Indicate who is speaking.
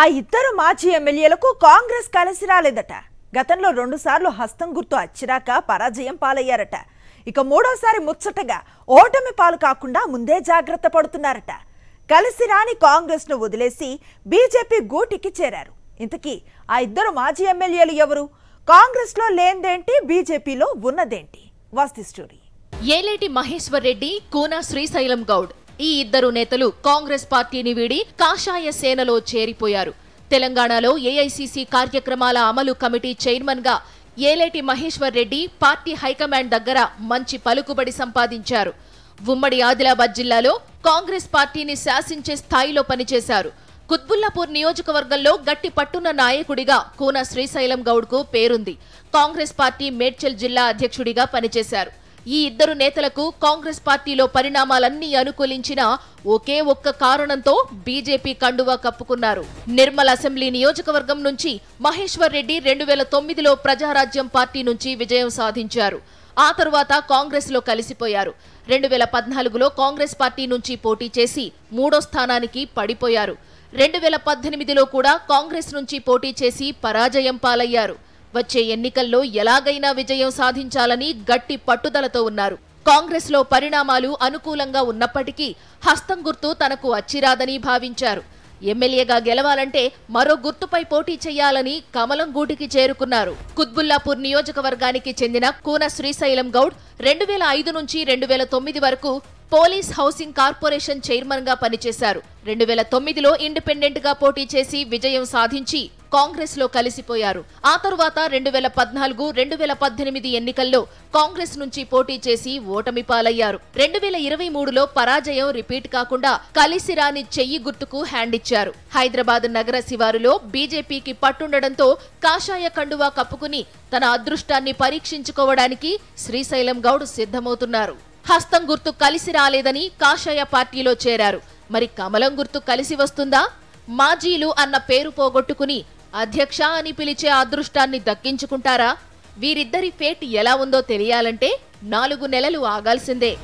Speaker 1: ఆ ఇద్దరు మాజీ ఎమ్మెల్యేలకు కాంగ్రెస్ కలిసి రాలేదట గతంలో రెండుసార్లు హస్తం గుర్తు అచ్చిరాక పరాజయం పాలయ్యారట ఇక మూడోసారి ముచ్చటగా ఓటమి పాలు కాకుండా ముందే జాగ్రత్త పడుతున్నారట కలిసి రాని కాంగ్రెస్ను వదిలేసి బీజేపీ గూటికి చేరారు ఇంతకీ ఆ ఇద్దరు మాజీ ఎమ్మెల్యేలు ఎవరు కాంగ్రెస్లో లేనిదేంటి బీజేపీలో ఉన్నదేంటి వాస్తి స్టోరీ ఏలేటి మహేశ్వర్ రెడ్డి కూనా
Speaker 2: శ్రీశైలం గౌడ్ ఈ ఇద్దరు నేతలు కాంగ్రెస్ పార్టీని వీడి కాషాయ సేనలో చేరిపోయారు తెలంగాణలో ఏఐసీసీ కార్యక్రమాల అమలు కమిటీ చైర్మన్ గా ఏలేటి మహేశ్వర్ రెడ్డి పార్టీ హైకమాండ్ దగ్గర మంచి పలుకుబడి సంపాదించారు ఉమ్మడి ఆదిలాబాద్ జిల్లాలో కాంగ్రెస్ పార్టీని శాసించే స్థాయిలో పనిచేశారు కుత్బుల్లాపూర్ నియోజకవర్గంలో గట్టి పట్టున్న నాయకుడిగా కూన శ్రీశైలం గౌడ్కు పేరుంది కాంగ్రెస్ పార్టీ మేడ్చల్ జిల్లా అధ్యక్షుడిగా పనిచేశారు ఈ ఇద్దరు నేతలకు కాంగ్రెస్ పార్టీలో పరిణామాలన్నీ అనుకూలించిన ఒకే ఒక్క కారణంతో బీజేపీ కండువా కప్పుకున్నారు నిర్మల్ అసెంబ్లీ నియోజకవర్గం నుంచి మహేశ్వర్ రెడ్డి రెండు వేల తొమ్మిదిలో ప్రజారాజ్యం పార్టీ నుంచి విజయం సాధించారు ఆ తరువాత కాంగ్రెస్లో కలిసిపోయారు రెండు వేల పద్నాలుగులో కాంగ్రెస్ పార్టీ నుంచి పోటీ చేసి మూడో స్థానానికి పడిపోయారు రెండు వేల పద్దెనిమిదిలో కూడా కాంగ్రెస్ నుంచి పోటీ చేసి పరాజయం పాలయ్యారు వచ్చే ఎన్నికల్లో ఎలాగైనా విజయం సాధించాలని గట్టి పట్టుదలతో ఉన్నారు కాంగ్రెస్లో పరిణామాలు అనుకూలంగా ఉన్నప్పటికీ హస్తం గుర్తు తనకు అచ్చిరాదని భావించారు ఎమ్మెల్యేగా గెలవాలంటే మరో గుర్తుపై పోటీ చేయాలని కమలం గూటికి చేరుకున్నారు కుత్బుల్లాపూర్ నియోజకవర్గానికి చెందిన కూన శ్రీశైలం గౌడ్ రెండు వేల ఐదు నుంచి రెండు వేల తొమ్మిది వరకు పోలీస్ హౌసింగ్ కార్పొరేషన్ చైర్మన్ గా పనిచేశారు రెండు వేల తొమ్మిదిలో ఇండిపెండెంట్ గా పోటీ చేసి విజయం సాధించి కాంగ్రెస్ లో కలిసిపోయారు ఆ తరువాత రెండు వేల పద్నాలుగు రెండు వేల పద్దెనిమిది ఎన్నికల్లో కాంగ్రెస్ నుంచి పోటీ చేసి ఓటమి పాలయ్యారు రెండు వేల ఇరవై మూడులో పరాజయం రిపీట్ కాకుండా కలిసి రాని చెయ్యి గుర్తుకు హ్యాండ్ ఇచ్చారు హైదరాబాద్ నగర శివారులో బీజేపీకి పట్టుండడంతో కాషాయ కండువా కప్పుకుని తన అదృష్టాన్ని పరీక్షించుకోవడానికి శ్రీశైలం గౌడ్ సిద్ధమవుతున్నారు హస్తం గుర్తు కలిసి రాలేదని కాషాయ పార్టీలో చేరారు మరి కమలం గుర్తు కలిసి వస్తుందా మాజీలు అన్న పేరు పోగొట్టుకుని అధ్యక్ష అని పిలిచే అదృష్టాన్ని దక్కించుకుంటారా వీరిద్దరి ఫేట్ ఎలా ఉందో తెలియాలంటే నాలుగు నెలలు ఆగాల్సిందే